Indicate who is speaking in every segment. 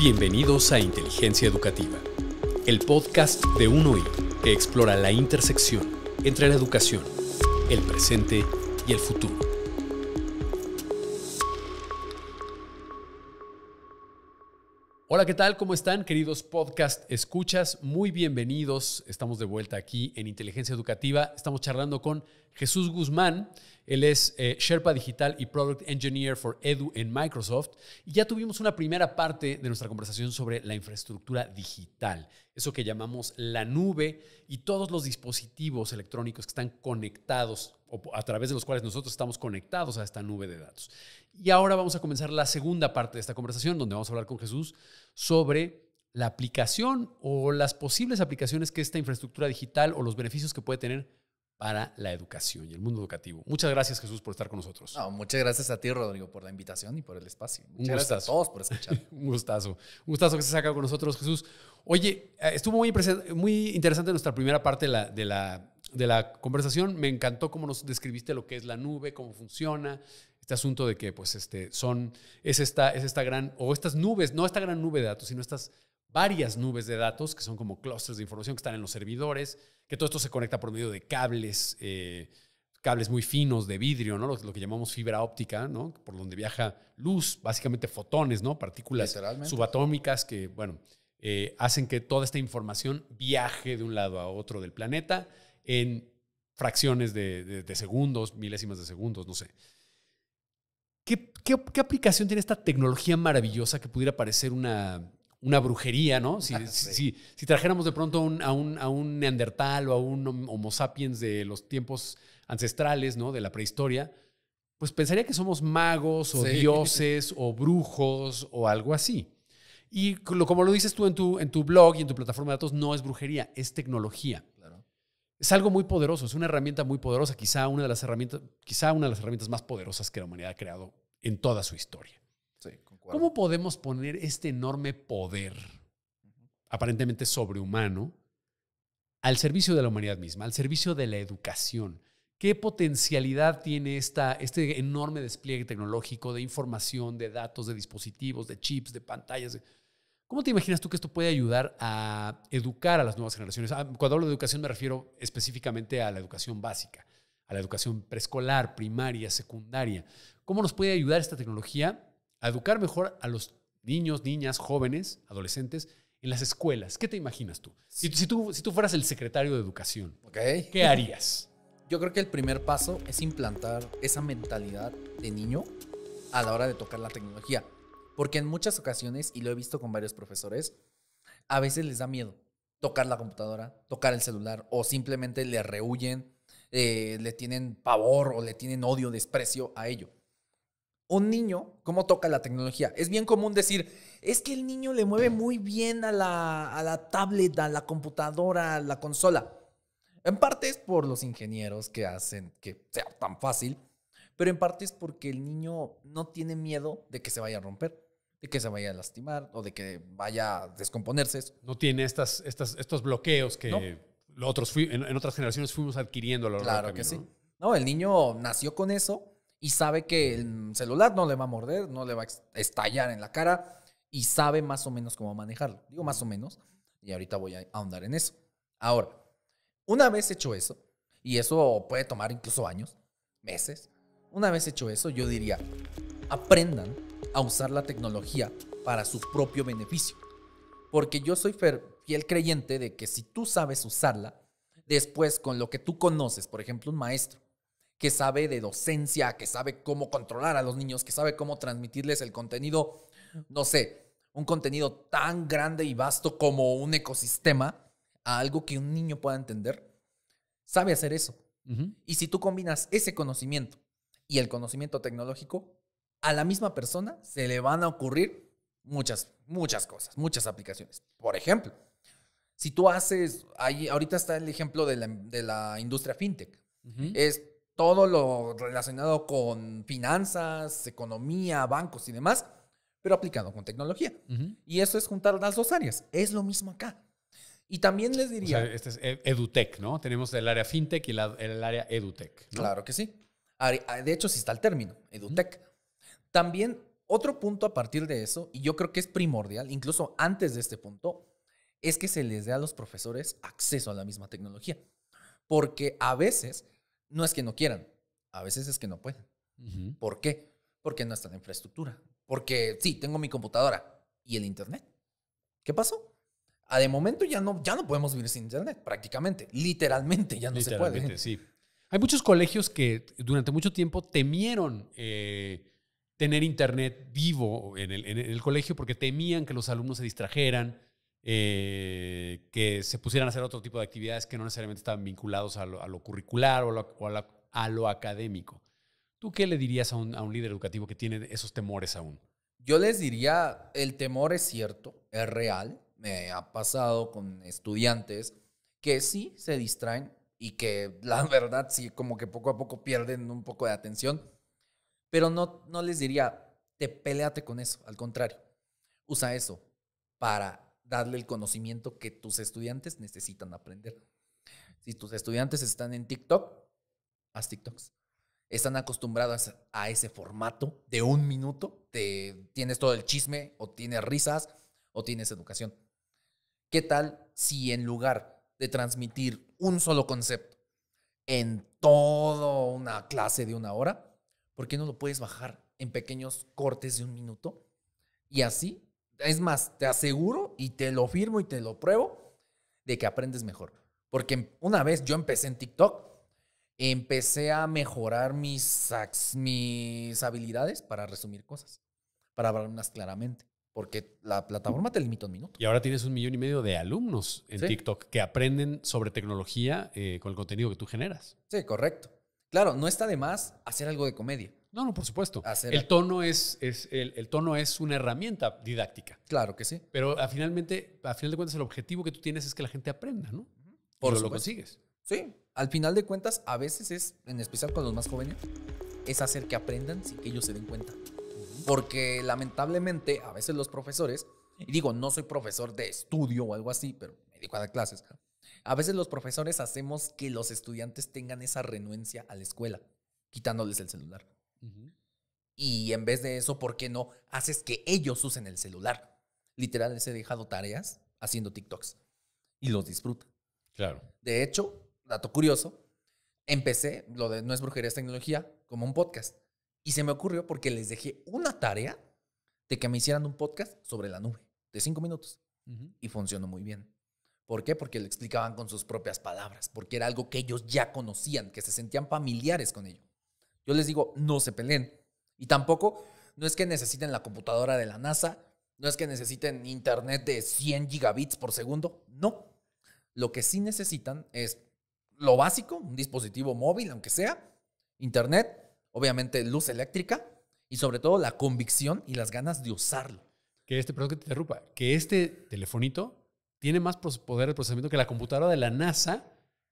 Speaker 1: Bienvenidos a Inteligencia Educativa, el podcast de uno que explora la intersección entre la educación, el presente y el futuro. Hola, ¿qué tal? ¿Cómo están, queridos podcast escuchas? Muy bienvenidos. Estamos de vuelta aquí en Inteligencia Educativa. Estamos charlando con Jesús Guzmán, él es eh, Sherpa Digital y Product Engineer for Edu en Microsoft. Y ya tuvimos una primera parte de nuestra conversación sobre la infraestructura digital, eso que llamamos la nube y todos los dispositivos electrónicos que están conectados o a través de los cuales nosotros estamos conectados a esta nube de datos. Y ahora vamos a comenzar la segunda parte de esta conversación, donde vamos a hablar con Jesús sobre la aplicación o las posibles aplicaciones que esta infraestructura digital o los beneficios que puede tener para la educación y el mundo educativo. Muchas gracias, Jesús, por estar con nosotros. muchas gracias a ti, Rodrigo, por la invitación y por el espacio. Muchas gracias a todos por escuchar. Un gustazo. Un gustazo que se saca con nosotros, Jesús. Oye, eh, estuvo muy, muy interesante nuestra primera parte la, de la, de la conversación. Me encantó cómo nos describiste lo que es la nube, cómo funciona, este asunto de que pues este, son, es esta, es esta gran, o estas nubes, no esta gran nube de datos, sino estas varias nubes de datos que son como clústeres de información que están en los servidores, que todo esto se conecta por medio de cables, eh, cables muy finos de vidrio, ¿no? Lo, que llamamos fibra óptica, ¿no? Por donde viaja luz, básicamente fotones, ¿no? Partículas subatómicas que, bueno, eh, hacen que toda esta información viaje de un lado a otro del planeta en fracciones de segundos, milésimas de segundos, no sé. ¿Qué, aplicación tiene esta tecnología maravillosa que pudiera parecer una, brujería, ¿no? Si, trajéramos de pronto a, un, a, neandertal o a un homo sapiens de los tiempos ancestrales, ¿no? De la prehistoria, pues pensaría que somos magos o dioses o brujos o algo así. Y como lo dices tú en tu, en tu blog y en tu plataforma de datos, no es brujería, es tecnología. Es algo muy poderoso, es una herramienta muy poderosa, quizá una de las herramientas, quizá una de las herramientas más poderosas que la humanidad ha creado en toda su historia. ¿Cómo podemos poner este enorme poder, aparentemente sobrehumano, al servicio de la humanidad misma, al servicio de la educación? ¿Qué potencialidad tiene esta, este enorme despliegue tecnológico de información, de datos, de dispositivos, de chips, de pantallas? ¿Cómo te imaginas tú que esto puede ayudar a educar a las nuevas generaciones? Ah, cuando hablo de educación me refiero específicamente a la educación básica a la educación preescolar, primaria, secundaria. ¿Cómo nos puede ayudar esta tecnología a educar mejor a los niños, niñas, jóvenes, adolescentes
Speaker 2: en las escuelas? ¿Qué te imaginas tú? Si,
Speaker 1: tú, fueras el secretario de educación,
Speaker 2: ¿qué harías? Yo creo que el primer paso es implantar esa mentalidad de niño a la hora de tocar la tecnología. Porque en muchas ocasiones, y lo he visto con varios profesores, a veces les da miedo tocar la computadora, tocar el celular o simplemente le rehuyen eh, le tienen pavor o le tienen odio, desprecio a ello. Un niño, ¿cómo toca la tecnología? Es bien común decir, es que el niño le mueve muy bien a la, a la tablet, a la computadora, a la consola. En parte es por los ingenieros que hacen que sea tan fácil, pero en parte es porque el niño no tiene miedo de que se vaya a romper de que se vaya a lastimar o de que vaya a descomponerse.
Speaker 1: No tiene estas, estas, estos bloqueos que otros en, otras generaciones
Speaker 2: fuimos adquiriendo a lo Claro que sí. ¿no? el niño nació con eso y sabe que el celular no le va a morder, no le va a estallar en la cara y sabe más o menos cómo manejarlo. Digo más o menos, y ahorita voy a ahondar en eso. Ahora, una vez hecho eso, y eso puede tomar incluso años, meses, una vez hecho eso, yo diría, aprendan a usar la tecnología para su propio beneficio. Porque yo soy fer el creyente de que si tú sabes usarla, después con lo que tú conoces, por ejemplo, un maestro que sabe de docencia, que sabe cómo controlar a los niños, que sabe cómo transmitirles el contenido, no sé, un contenido tan grande y vasto como un ecosistema a algo que un niño pueda entender, sabe hacer eso. Y si tú combinas ese conocimiento y el conocimiento tecnológico, a la misma persona se le van a ocurrir muchas, muchas cosas, muchas aplicaciones. Por ejemplo, si tú haces, ahí, ahorita está el ejemplo de la, de la industria fintech. Es todo lo relacionado con finanzas, economía, bancos y demás, pero aplicado con tecnología. Y eso es juntar las dos áreas. Es lo mismo acá. Y también les diría...
Speaker 1: este es e-, EduTech, ¿no? Tenemos el área
Speaker 2: fintech y el área EduTech. Claro que sí. Ah, de hecho, sí está el término, EduTech. También otro punto a partir de eso, y yo creo que es primordial, incluso antes de este punto, es que se les dé a los profesores acceso a la misma tecnología. Porque a veces no es que no quieran, a veces es que no pueden. ¿Por qué? Porque no está la infraestructura. Porque sí, tengo mi computadora y el Internet. ¿Qué pasó? a ah, de momento ya no, ya no podemos vivir sin Internet, prácticamente. Literalmente ya no se puede. Sí.
Speaker 1: Hay muchos colegios que durante mucho tiempo temieron eh, tener Internet vivo en en el colegio porque temían que los alumnos se distrajeran eh, que se pusieran a hacer otro tipo de actividades que no necesariamente estaban vinculados a lo, curricular o, a lo, académico. ¿Tú qué le dirías a un, líder educativo
Speaker 2: que tiene esos temores aún? Yo les diría, el temor es cierto, es real. Me ha pasado con estudiantes que sí se distraen y que la verdad sí como que poco a poco pierden un poco de atención, pero no, no les diría, te peleate con eso, al contrario, usa eso para darle el conocimiento que tus estudiantes necesitan aprender. Si tus estudiantes están en TikTok, haz TikToks. Están acostumbrados a ese formato de un minuto, tienes todo el chisme, o tienes risas, o tienes educación. ¿Qué tal si en lugar de transmitir un solo concepto en toda una clase de una hora, ¿por qué no lo puedes bajar en pequeños cortes de un minuto? Y así es más, te aseguro y te lo firmo y te lo pruebo de que aprendes mejor. Porque una vez yo empecé en TikTok, empecé a mejorar mis, mis habilidades para resumir cosas, para hablar más claramente. Porque la plataforma te limita un minuto. Y
Speaker 1: ahora tienes un millón y medio de alumnos en TikTok que aprenden sobre tecnología eh, con el contenido
Speaker 2: que tú generas. Sí, correcto. Claro, no está de más hacer algo de comedia. No, no, por supuesto. el,
Speaker 1: tono es, el, tono es una herramienta didáctica. Claro que sí. Pero a finalmente, a final de cuentas, el objetivo que tú tienes es que la gente aprenda, ¿no?
Speaker 2: Por lo consigues. Sí. Al final de cuentas, a veces es, en especial con los más jóvenes, es hacer que aprendan sin que ellos se den cuenta. Porque lamentablemente, a veces los profesores, y digo, no soy profesor de estudio o algo así, pero me dedico a dar clases. A veces los profesores hacemos que los estudiantes tengan esa renuencia a la escuela, quitándoles el celular. Y en vez de eso, ¿por qué no haces que ellos usen el celular? Literal, les he dejado tareas haciendo TikToks y los disfruta. Claro. De hecho, dato curioso, empecé lo de No es brujería, es tecnología como un podcast. Y se me ocurrió porque les dejé una tarea de que me hicieran un podcast sobre la nube de cinco minutos. Y funcionó muy bien. ¿Por qué? Porque lo explicaban con sus propias palabras, porque era algo que ellos ya conocían, que se sentían familiares con ello. Yo les digo, no se peleen. Y tampoco, no es que necesiten la computadora de la NASA, no es que necesiten internet de 100 gigabits por segundo, no. Lo que sí necesitan es lo básico, un dispositivo móvil, aunque sea, internet, obviamente luz eléctrica y sobre todo la convicción y las ganas de usarlo. Que este, perdón que te interrumpa, que este
Speaker 1: telefonito tiene más poder de procesamiento que la computadora de la NASA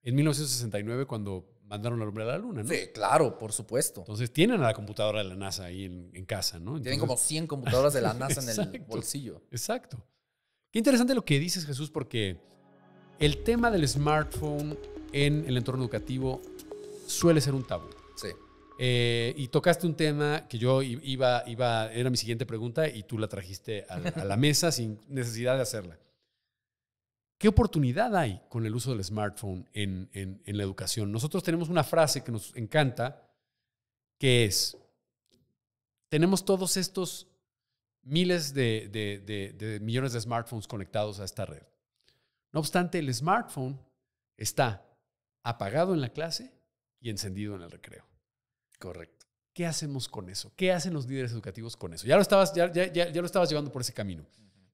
Speaker 1: en 1969 cuando mandaron al hombre a la luna, ¿no? Sí, claro, por supuesto. Entonces tienen a la computadora de la NASA ahí en, casa, ¿no? tienen como 100 computadoras de la NASA en el bolsillo. Exacto. Qué interesante lo que dices, Jesús, porque el tema del smartphone en el entorno educativo suele ser un tabú. Sí. Eh, y tocaste un tema que yo iba, iba, era mi siguiente pregunta y tú la trajiste a la mesa sin necesidad de hacerla. ¿Qué oportunidad hay con el uso del smartphone en, la educación? Nosotros tenemos una frase que nos encanta, que es, tenemos todos estos miles de, millones de smartphones conectados a esta red. No obstante, el smartphone está apagado en la clase y encendido en el recreo. Correcto. ¿Qué hacemos con eso? ¿Qué hacen los líderes educativos con eso? Ya lo estabas, ya lo estabas llevando por ese camino.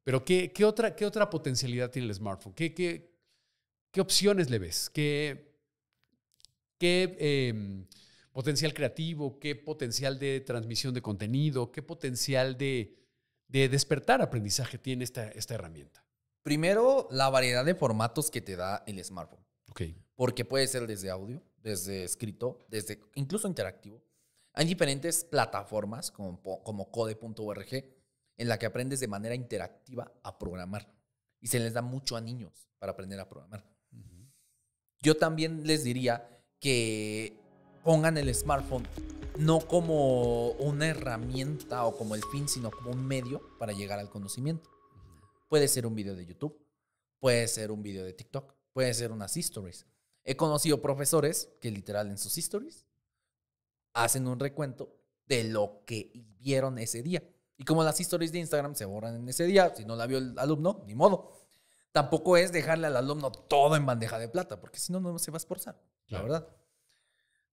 Speaker 1: Pero ¿qué, otra, otra potencialidad tiene el smartphone? ¿Qué, qué, opciones le ves? ¿Qué, qué em, potencial creativo? ¿Qué potencial de transmisión de contenido? ¿Qué potencial de, despertar aprendizaje tiene esta, esta herramienta?
Speaker 2: Primero, la variedad de formatos que te da el smartphone. Porque puede ser desde audio, desde escrito, desde incluso interactivo. Hay diferentes plataformas como, como code.org en la que aprendes de manera interactiva a programar. Y se les da mucho a niños para aprender a programar. Yo también les diría que pongan el smartphone no como una herramienta o como el fin, sino como un medio para llegar al conocimiento. Puede ser un video de YouTube, puede ser un video de TikTok, puede ser unas stories. He conocido profesores que literal en sus stories hacen un recuento de lo que vieron ese día. Y como las historias de Instagram se borran en ese día, si no la vio el alumno, ni modo. Tampoco es dejarle al alumno todo en bandeja de plata, porque si no, no se va a esforzar, la verdad.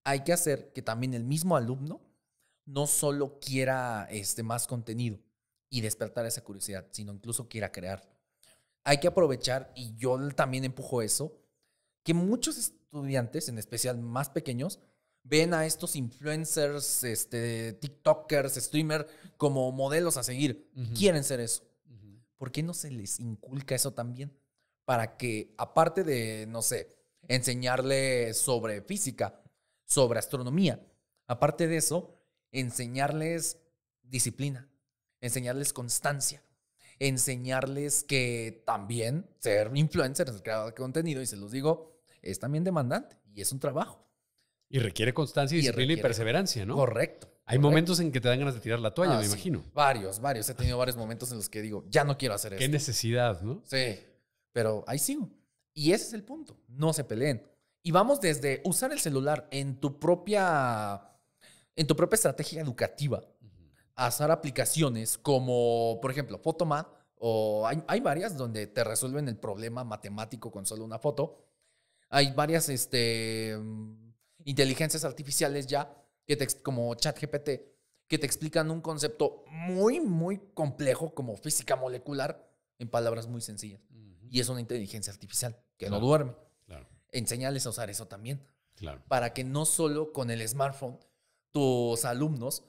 Speaker 2: Hay que hacer que también el mismo alumno no solo quiera este, más contenido y despertar esa curiosidad, sino incluso quiera crear. Hay que aprovechar, y yo también empujo eso, que muchos estudiantes, en especial más pequeños, ven a estos influencers, este, TikTokers, streamers como modelos a seguir. Quieren ser eso. ¿Por qué no se les inculca eso también? Para que, aparte de, no sé, enseñarle sobre física, sobre astronomía, aparte de eso, enseñarles disciplina, enseñarles constancia, enseñarles que también ser influencer, creador de contenido, y se los digo, es también demandante y es un trabajo.
Speaker 1: Y requiere constancia, y disciplina y perseverancia, ¿no? Correcto. Hay momentos en que te dan ganas de tirar la toalla, ah, me imagino.
Speaker 2: Varios, varios. He tenido varios momentos en los que digo, ya no quiero hacer eso. Qué
Speaker 1: necesidad, ¿no?
Speaker 2: Sí, pero ahí sigo. Y ese es el punto. No se peleen. Y vamos desde usar el celular en tu propia, en tu propia estrategia educativa, a usar aplicaciones como, por ejemplo, Photomat, o hay, hay, varias donde te resuelven el problema matemático con solo una foto. Hay varias este, inteligencias artificiales ya, que te, como ChatGPT, que te explican un concepto muy, muy complejo como física molecular en palabras muy sencillas. Y es una inteligencia artificial que no duerme. Enseñales a usar eso también. Claro. Para que no solo con el smartphone tus alumnos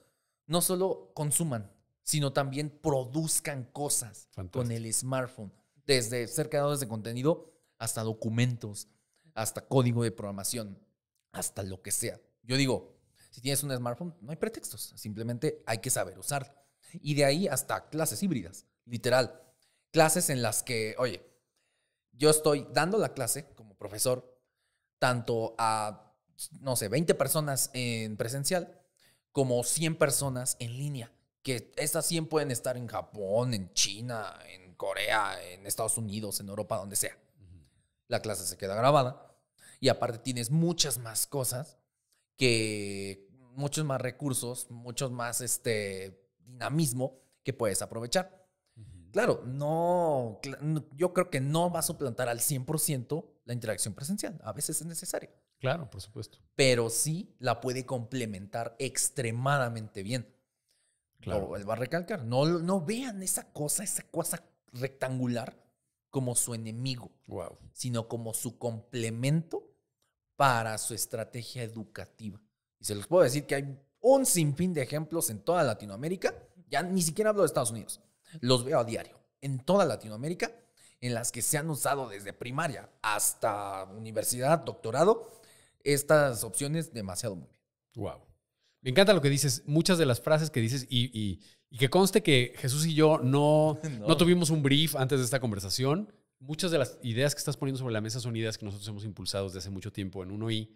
Speaker 2: no solo consuman, sino también produzcan cosas con el smartphone. Desde ser creadores de contenido hasta documentos, hasta código de programación, hasta lo que sea. Yo digo, si tienes un smartphone, no hay pretextos, simplemente hay que saber usarlo. Y de ahí hasta clases híbridas, literal. Clases en las que, oye, yo estoy dando la clase como profesor tanto a, no sé, 20 personas en presencial como 100 personas en línea, que estas 100 pueden estar en Japón, en China, en Corea, en Estados Unidos, en Europa, donde sea. La clase se queda grabada y aparte tienes muchas más cosas que muchos más recursos, muchos más este dinamismo que puedes aprovechar. Claro, no, yo creo que no va a suplantar al 100% la interacción presencial. A veces es necesario. Claro, por supuesto. Pero sí la puede complementar extremadamente bien. Claro. él va a recalcar. No, no vean esa cosa, esa cosa rectangular como su enemigo, wow. sino como su complemento para su estrategia educativa. Y se los puedo decir que hay un sinfín de ejemplos en toda Latinoamérica, ya ni siquiera hablo de Estados Unidos, los veo a diario, en toda Latinoamérica, en las que se han usado desde primaria hasta universidad, doctorado, estas opciones demasiado muy bien.
Speaker 1: Wow. Me encanta lo que dices, muchas de las frases que dices y, que conste que Jesús y yo no, no. no tuvimos un brief antes de esta conversación muchas de las ideas que estás poniendo sobre la mesa son ideas que nosotros hemos impulsado desde hace mucho tiempo en 1I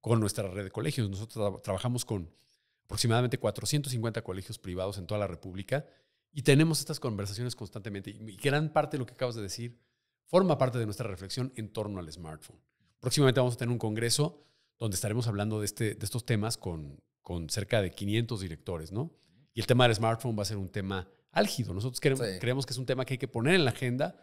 Speaker 1: con nuestra red de colegios. Nosotros trabajamos con aproximadamente 450 colegios privados en toda la República y tenemos estas conversaciones constantemente. Y gran parte de lo que acabas de decir forma parte de nuestra reflexión en torno al smartphone. Próximamente vamos a tener un congreso donde estaremos hablando de, este, de estos temas con, con cerca de 500 directores, ¿no? Y el tema del smartphone va a ser un tema álgido. Nosotros creemos, creemos que es un tema que hay que poner en la agenda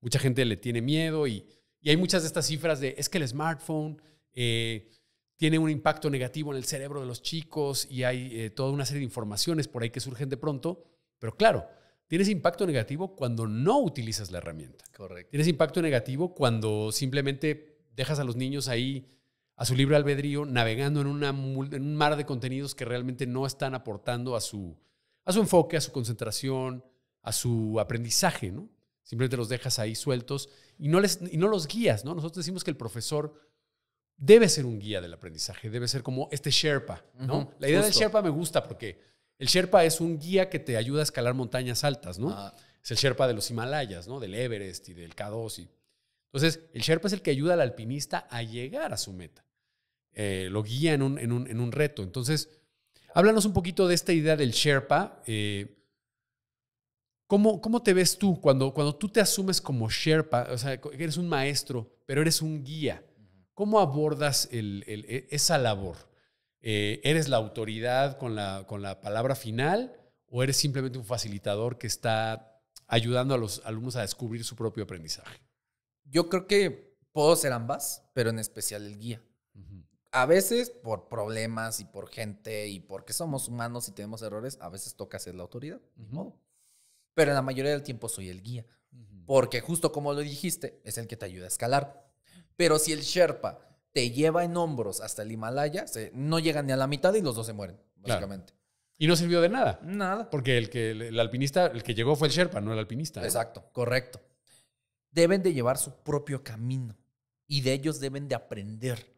Speaker 1: mucha gente le tiene miedo y, hay muchas de estas cifras de es que el smartphone eh, tiene un impacto negativo en el cerebro de los chicos y hay eh, toda una serie de informaciones por ahí que surgen de pronto, pero claro, tienes impacto negativo cuando no utilizas la herramienta. Correcto. Tienes impacto negativo cuando simplemente dejas a los niños ahí a su libre albedrío, navegando en, un mar de contenidos que realmente no están aportando a su, a su enfoque, a su concentración, a su aprendizaje, ¿no? Simplemente los dejas ahí sueltos y no, les, no los guías, ¿no? Nosotros decimos que el profesor debe ser un guía del aprendizaje, debe ser como este Sherpa, ¿no? La idea del Sherpa me gusta porque el Sherpa es un guía que te ayuda a escalar montañas altas, ¿no? Ah. Es el Sherpa de los Himalayas, ¿no? Del Everest y del K2. Entonces, el Sherpa es el que ayuda al alpinista a llegar a su meta. Eh, lo guía en un, reto. Entonces, háblanos un poquito de esta idea del Sherpa. Eh, ¿Cómo, ¿Cómo, te ves tú cuando, cuando tú te asumes como Sherpa? O sea, eres un maestro, pero eres un guía. ¿Cómo abordas el, el, e, esa labor? Eh, ¿Eres la autoridad con la, con la palabra final o eres simplemente un facilitador que está ayudando a los alumnos a descubrir su propio
Speaker 2: aprendizaje? Yo creo que puedo ser ambas, pero en especial el guía. A veces por problemas y por gente y porque somos humanos y tenemos errores, a veces toca ser la autoridad. Uh modo pero en la mayoría del tiempo soy el guía, porque justo como lo dijiste, es el que te ayuda a escalar. Pero si el Sherpa te lleva en hombros hasta el Himalaya, no llegan ni a la mitad y los dos se mueren,
Speaker 1: básicamente. Y no sirvió de nada. Nada. Porque el que el alpinista, el que llegó fue el Sherpa, no el alpinista. Exacto,
Speaker 2: correcto. Deben de llevar su propio camino y de ellos deben de aprender.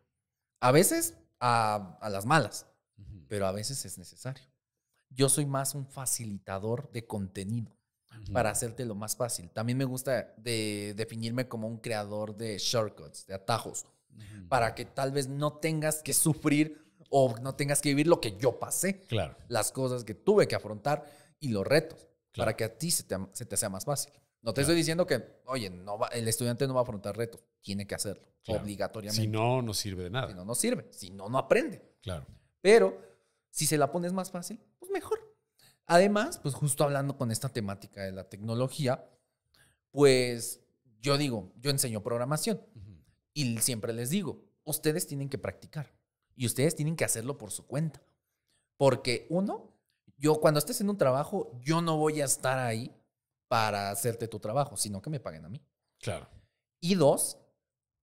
Speaker 2: A veces a, las malas, pero a veces es necesario. Yo soy más un facilitador de contenido para hacerte lo más fácil. También me gusta de definirme como un creador de shortcuts, de atajos, para que tal vez no tengas que sufrir o no tengas que vivir lo que yo pasé. Claro. Las cosas que tuve que afrontar y los retos, para que a ti se te, sea más fácil. No te estoy diciendo que, oye, no el estudiante no va a afrontar retos, tiene que hacerlo, obligatoriamente. Si
Speaker 1: no, no sirve de nada. Si
Speaker 2: no, no sirve. Si no, no aprende. Claro. Pero si se la pones más fácil, Además, pues justo hablando con esta temática de la tecnología, pues yo digo, yo enseño programación y siempre les digo, ustedes tienen que practicar y ustedes tienen que hacerlo por su cuenta. Porque uno, yo cuando estés en un trabajo, yo no voy a estar ahí para hacerte tu trabajo, sino que me paguen a mí. Claro. Y dos,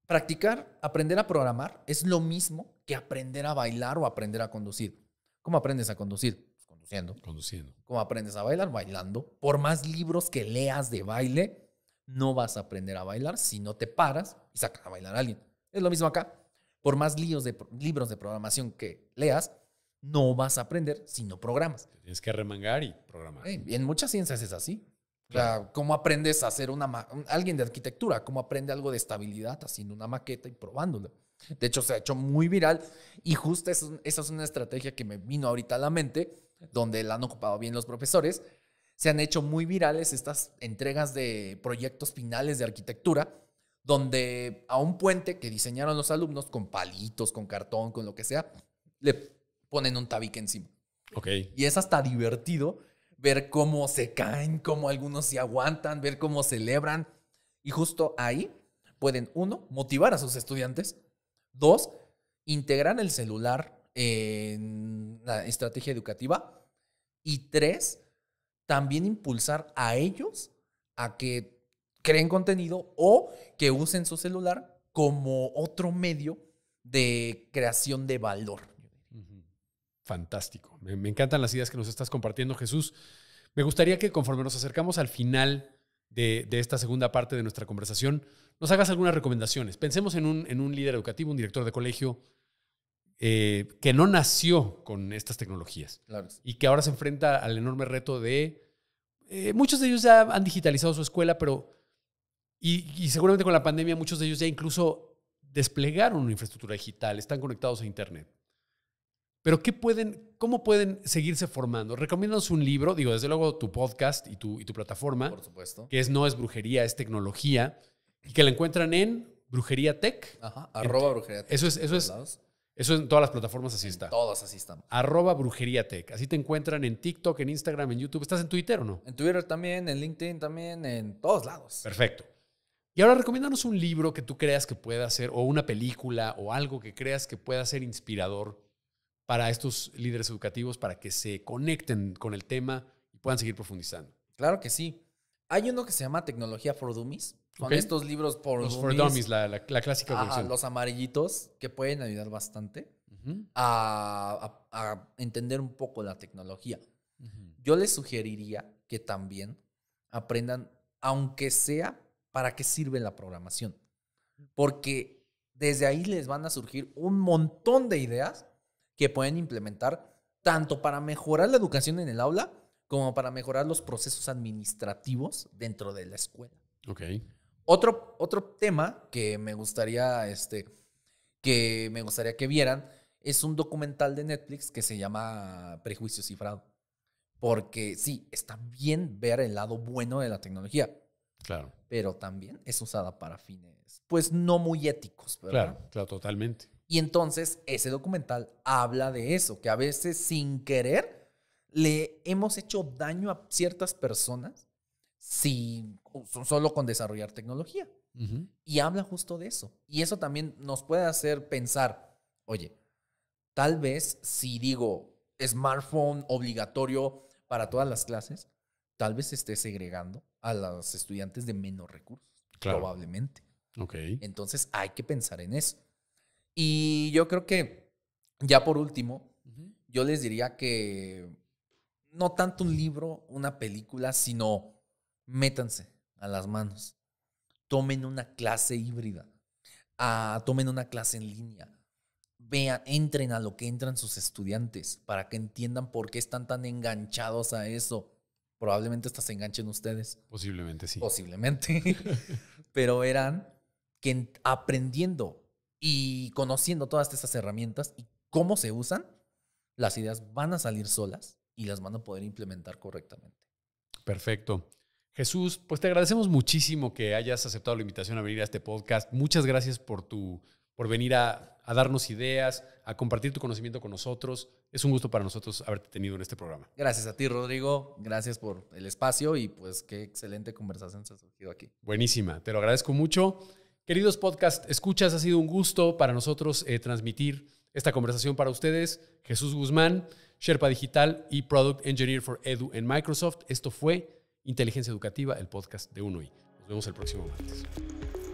Speaker 2: practicar, aprender a programar es lo mismo que aprender a bailar o aprender a conducir. ¿Cómo aprendes a conducir? conduciendo. Como aprendes a bailar bailando. Por más libros que leas de baile, no vas a aprender a bailar si no te paras y sacas a bailar a alguien. Es lo mismo acá. Por más líos de, libros de programación que leas, no vas a aprender si no programas. tienes que remangar y programar. en muchas ciencias es así. Claro. O ¿Cómo aprendes a hacer una... Alguien de arquitectura, ¿cómo aprende algo de estabilidad haciendo una maqueta y probándola? De hecho, se ha hecho muy viral y justo esa es una estrategia que me vino ahorita a la mente donde la han ocupado bien los profesores, se han hecho muy virales estas entregas de proyectos finales de arquitectura, donde a un puente que diseñaron los alumnos con palitos, con cartón, con lo que sea, le ponen un tabique encima. Y es hasta divertido ver cómo se caen, cómo algunos se aguantan, ver cómo celebran. Y justo ahí pueden, uno, motivar a sus estudiantes, dos, integrar el celular en la estrategia educativa. Y tres, también impulsar a ellos a que creen contenido o que usen su celular como otro medio de creación de valor.
Speaker 1: Fantástico. Me, encantan las ideas que nos estás compartiendo, Jesús. Me gustaría que conforme nos acercamos al final de, de, esta segunda parte de nuestra conversación, nos hagas algunas recomendaciones. Pensemos en un, en un líder educativo, un director de colegio, eh, que no nació con estas tecnologías claro. y que ahora se enfrenta al enorme reto de... Eh, muchos de ellos ya han digitalizado su escuela, pero... Y, seguramente con la pandemia muchos de ellos ya incluso desplegaron una infraestructura digital, están conectados a Internet. Pero ¿qué pueden, ¿cómo pueden seguirse formando? Recomiéndanos un libro, digo, desde luego tu podcast y tu, plataforma. Por supuesto. Que es No es brujería, es tecnología. Y que la encuentran en Brujería Tech. arroba Eso es, eso es eso en todas las plataformas así en está. Todas así estamos. Arroba Brujería Así te encuentran en TikTok, en Instagram, en YouTube. ¿Estás en Twitter o no? En Twitter también, en LinkedIn también, en todos lados. Perfecto. Y ahora recomiéndanos un libro que tú creas que pueda ser, o una película, o algo que creas que pueda ser inspirador para estos líderes educativos, para que se conecten con el tema y puedan seguir profundizando.
Speaker 2: Claro que sí. Hay uno que se llama Tecnología for Dummies. Con estos libros por los la, clásica Los amarillitos, que pueden ayudar bastante a, entender un poco la tecnología. Yo les sugeriría que también aprendan, aunque sea, para qué sirve la programación. Porque desde ahí les van a surgir un montón de ideas que pueden implementar tanto para mejorar la educación en el aula como para mejorar los procesos administrativos dentro de la escuela. Ok. Otro, otro tema que me gustaría, este, que me gustaría que vieran es un documental de Netflix que se llama Prejuicio Cifrado. Porque sí, está bien ver el lado bueno de la tecnología. Claro. Pero también es usada para fines, pues no muy éticos. Claro,
Speaker 1: claro, totalmente.
Speaker 2: Y entonces ese documental habla de eso, que a veces sin querer le hemos hecho daño a ciertas personas sin solo con desarrollar tecnología. Y habla justo de eso. Y eso también nos puede hacer pensar, oye, tal vez si digo smartphone obligatorio para todas las clases, tal vez esté segregando a los estudiantes de menos recursos, probablemente. ok Entonces hay que pensar en eso. Y yo creo que, ya por último, yo les diría que no tanto un libro, una película, sino métanse, a las manos. Tomen una clase híbrida. Ah, tomen una clase en línea. Vean, entren a lo que entran sus estudiantes para que entiendan por qué están tan enganchados a eso. Probablemente hasta se enganchen ustedes. Posiblemente sí. Posiblemente. Pero verán que aprendiendo y conociendo todas estas herramientas y cómo se usan, las ideas van a salir solas y las van a poder implementar correctamente.
Speaker 1: Perfecto.
Speaker 2: Jesús, pues te agradecemos muchísimo que hayas aceptado la
Speaker 1: invitación a venir a este podcast. Muchas gracias por tu por venir a, darnos ideas, a compartir tu conocimiento con nosotros. Es un gusto para nosotros haberte tenido en este programa.
Speaker 2: Gracias a ti, Rodrigo. Gracias por el espacio y pues qué excelente conversación se ha surgido aquí.
Speaker 1: Buenísima, te lo agradezco mucho. Queridos podcast, escuchas, ha sido un gusto para nosotros eh, transmitir esta conversación para ustedes. Jesús Guzmán, Sherpa Digital y Product Engineer for Edu en Microsoft. Esto fue Inteligencia Educativa, el podcast de UNOI. Nos vemos el próximo martes.